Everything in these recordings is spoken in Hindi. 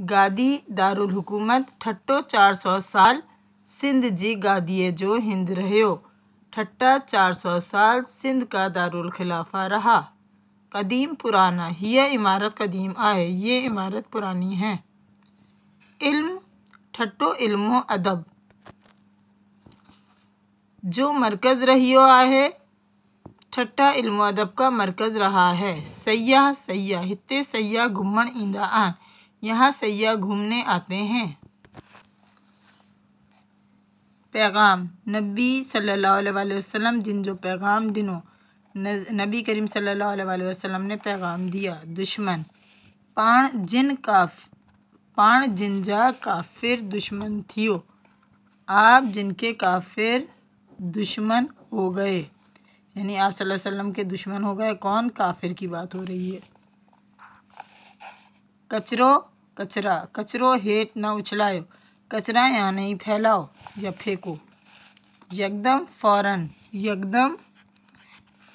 गादी हुकूमत ठट्टो चार सौ साल सिंध जी गादी जो हिंद रहियो ठट्टा चार सौ साल सिंध का दारुलखिलाफ़ा रहा कदीम पुराना यह इमारत कदीम आए ये इमारत पुरानी है इल्म ठट्टो इल्मो अदब जो मरकज़ रहियो आए ठट्टा इल्मो अदब का मरकज़ रहा है सयाह सयाह हिते सयाह घुमणु इंदा आ यहाँ सयाह घूमने आते हैं पैगाम नबी सल्लल्लाहु अलैहि वसल्लम जिन जो पैगाम दिनों नबी करीम सल्लल्लाहु अलैहि वसल्लम ने पैगाम दिया दुश्मन पाण जिन काफ पाण जिन जा काफिर दुश्मन थियो आप जिनके काफिर दुश्मन हो गए यानी आप सल्लल्लाहु अलैहि वसल्लम के दुश्मन हो गए कौन काफिर की बात हो रही है कचरों कचरा कचरो हेठ न उछलायो कचरा यहाँ नहीं फैलाओ या फेंको यकदम फौरन यकदम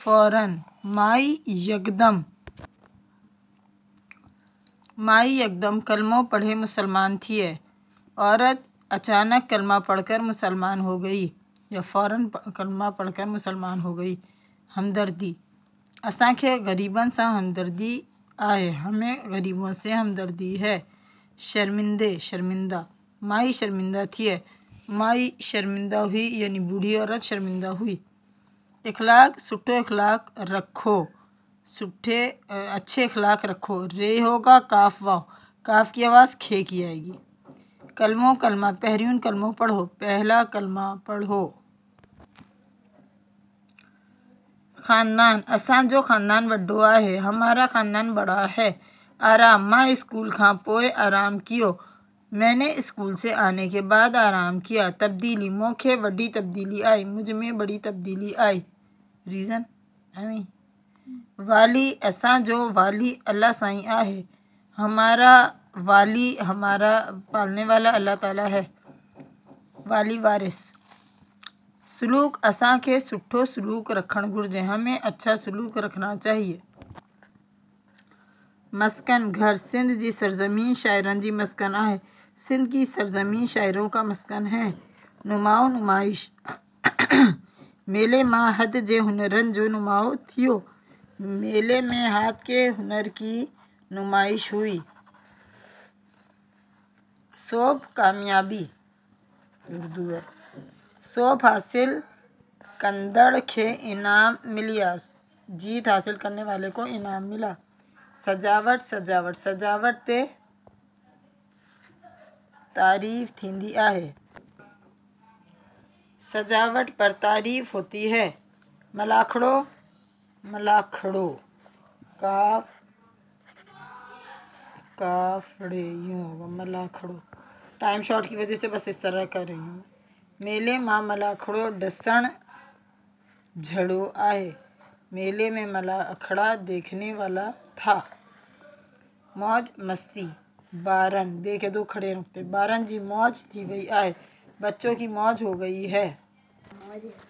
फौरन माई यकदम माई यकदम कलमों पढ़े मुसलमान थी है औरत अचानक कलमा पढ़कर मुसलमान हो गई या फौरन कलमा पढ़कर मुसलमान हो गई हमदर्दी असांखे गरीबन से हमदर्दी आए हमें गरीबों से हमदर्दी है शर्मिंदे शर्मिंदा माई शर्मिंदा थी है माई शर्मिंदा हुई यानी बूढ़ी औरत शर्मिंदा हुई इखलाक सुठो इखलाक रखो सुठे अच्छे इखलाक रखो रे होगा काफ वाह काफ की आवाज़ खे की आएगी कलमों कलमा पहरियून कलमों पढ़ो पहला कलमा पढ़ो ख़ानदान असांजो ख़ानदान वॾो है हमारा ख़ानदान बड़ा है आराम माँ स्कूल खां पोए आराम कियो मैंने स्कूल से आने के बाद आराम किया तब्दीली मूंखे वॾी तब्दीली आई मुझ में बड़ी तब्दीली आई रीज़न आई वाली असांजो वाली अल्लाह साईं है हमारा वाली हमारा पालने वाला अल्लाह ताला है वाली वारिस सलूक के सुठो सलूक रखन घुर्ज हमें अच्छा सलूक रखना चाहिए मस्कन घर सिंध की सरज़मीन शाइरनि की मस्कन है सिंध की सरज़मीन शायरों का मस्कन है नुमाओ नुमाइश मेले में हद जे हुनर जो नुमाओ थियो मेले में हाथ के हुनर की नुमाइश हुई सोब कामयाबी उर्दू है शोभ हासिल कंदड़ खे इनाम मिलिया जीत हासिल करने वाले को इनाम मिला सजावट सजावट सजावट ते तारीफ़ थींदी आहे सजावट पर तारीफ़ होती है मलाखड़ो मलाखड़ो काफ काफड़े यूँ होगा मलाखड़ो टाइम शॉर्ट की वजह से बस इस तरह कर रही हूँ मेले में मलाखड़ो ॾिसण झड़ो आए मेले में मलाखड़ा देखने वाला था मौज मस्ती बारन देखे दो खड़े रुकते बारन जी मौज थी गई आए बच्चों की मौज हो गई है